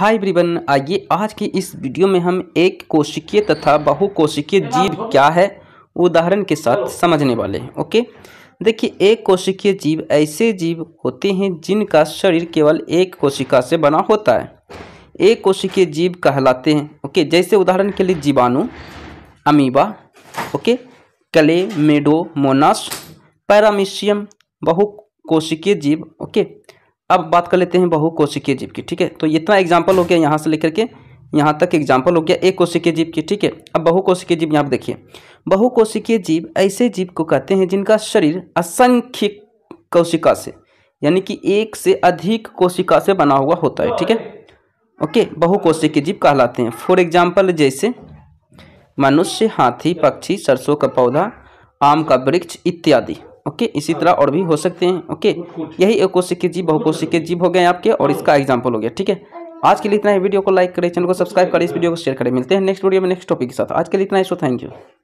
हाय ब्रिबन आइए आज की इस वीडियो में हम एक कोशिकीय तथा बहुकोशिकीय जीव क्या है उदाहरण के साथ समझने वाले हैं ओके देखिए एक कोशिकीय जीव ऐसे जीव होते हैं जिनका शरीर केवल एक कोशिका से बना होता है एक कोशिकीय जीव कहलाते हैं ओके जैसे उदाहरण के लिए जीवाणु अमीबा ओके कले मेडो मोनास पैरामीशियम बहुकोशिकीय जीव ओके अब बात कर लेते हैं बहुकोशिकीय जीव की ठीक है तो इतना एग्जाम्पल हो गया यहाँ से लेकर के यहाँ तक एग्जाम्पल हो गया एक कोशिकीय जीव की ठीक है अब बहुकोशिकीय जीव यहाँ पर देखिए बहुकोशिकीय जीव ऐसे जीव को कहते हैं जिनका शरीर असंख्य कोशिका से यानी कि एक से अधिक कोशिका से बना हुआ होता है ठीक है ओके बहुकोशिकीय जीव कहलाते हैं फॉर एग्जाम्पल जैसे मनुष्य हाथी पक्षी सरसों का पौधा आम का वृक्ष इत्यादि ओके इसी तरह और भी हो सकते हैं ओके यही एक कोशिक जीव बहुकोशिकीय जीव हो गए आपके और इसका एग्जाम्पल हो गया ठीक है आज के लिए इतना ही वीडियो को लाइक करें चैनल को सब्सक्राइब करें इस वीडियो को शेयर करें मिलते हैं नेक्स्ट वीडियो में नेक्स्ट टॉपिक के साथ आज के लिए इतना ही सो थैंक यू